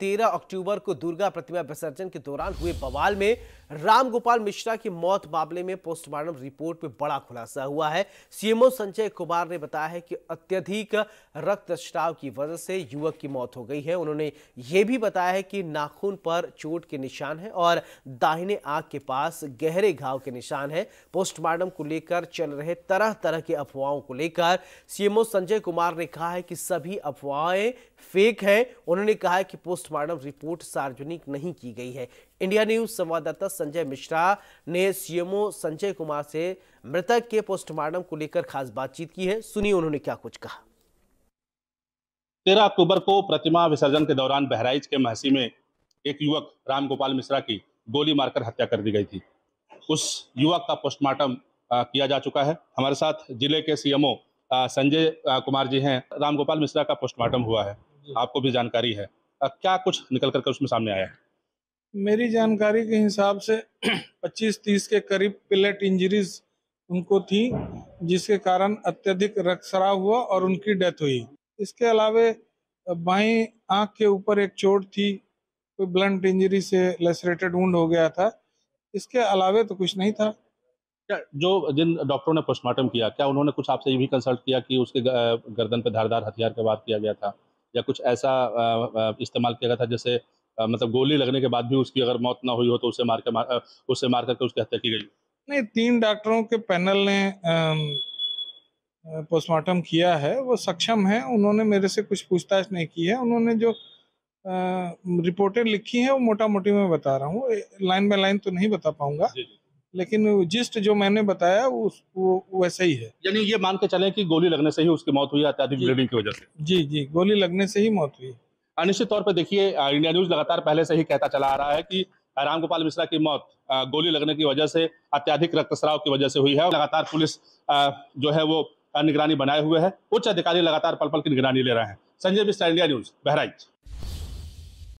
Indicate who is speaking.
Speaker 1: तेरह अक्टूबर को दुर्गा प्रतिमा विसर्जन के दौरान हुए बवाल में रामगोपाल मिश्रा की मौत मामले में पोस्टमार्टम रिपोर्ट में बड़ा खुलासा हुआ है सीएमओ संजय कुमार ने बताया है कि अत्यधिक रक्तस्राव की वजह से युवक की मौत हो गई है उन्होंने ये भी बताया है कि नाखून पर चोट के निशान है और दाहिने आंख के पास गहरे घाव के निशान है पोस्टमार्टम को लेकर चल रहे तरह तरह की अफवाहों को लेकर सीएमओ संजय कुमार ने कहा है कि सभी अफवाहें फेक है उन्होंने कहा कि पोस्टमार्टम रिपोर्ट सार्वजनिक नहीं की गई है इंडिया न्यूज संवाददाता संजय मिश्रा ने सीएमओ संजय कुमार से मृतक के पोस्टमार्टम को लेकर खास बातचीत की है सुनिए उन्होंने क्या कुछ कहा
Speaker 2: तेरह अक्टूबर को प्रतिमा विसर्जन के दौरान बहराइच के महसी में एक युवक राम गोपाल मिश्रा की गोली मारकर हत्या कर दी गई थी उस युवक का पोस्टमार्टम किया जा चुका है हमारे साथ जिले के सीएमओ संजय कुमार जी हैं राम गोपाल मिश्रा का पोस्टमार्टम हुआ है आपको भी जानकारी है क्या कुछ निकल करके उसमें सामने आया
Speaker 3: मेरी जानकारी के हिसाब से 25-30 के करीब प्लेट इंजरीज उनको थी जिसके कारण अत्यधिक शराब हुआ और उनकी डेथ हुई इसके अलावे बाई आंख के ऊपर एक चोट थी कोई ब्लंट इंजरी से लेसरेटेड वुंड हो गया था इसके अलावे तो कुछ नहीं था
Speaker 2: क्या जो जिन डॉक्टरों ने पोस्टमार्टम किया क्या उन्होंने कुछ आपसे ये भी कंसल्ट किया कि उसके गर्दन पे धारदार हथियार के बाद किया गया था या कुछ ऐसा इस्तेमाल किया गया था जैसे मतलब गोली लगने के बाद भी उसकी अगर मौत ना हुई हो तो उसे मार के मार, उसे मार करके उसकी हत्या की गई
Speaker 3: नहीं तीन डॉक्टरों के पैनल ने पोस्टमार्टम किया है वो सक्षम है उन्होंने मेरे से कुछ पूछताछ नहीं की है उन्होंने जो रिपोर्टें लिखी हैं वो मोटा मोटी मैं बता रहा हूँ लाइन बाय लाइन तो नहीं बता पाऊंगा जी जी। लेकिन जिस्ट जो मैंने बताया उस वो वैसा ही है
Speaker 2: यानी ये मान के चले कि गोली लगने से ही उसकी मौत हुई अत्याधिक ब्लीडिंग की वजह से जी जी गोली लगने से ही मौत हुई अनिश्चित तौर पर देखिए इंडिया न्यूज लगातार पहले से ही कहता चला आ रहा है कि गोपाल मिश्रा की मौत गोली लगने की वजह से अत्याधिक रक्तस्राव की वजह से हुई है लगातार पुलिस जो है वो निगरानी बनाए हुए है उच्च अधिकारी लगातार पल पल की निगरानी ले रहे हैं संजय मिश्रा इंडिया न्यूज बहराइच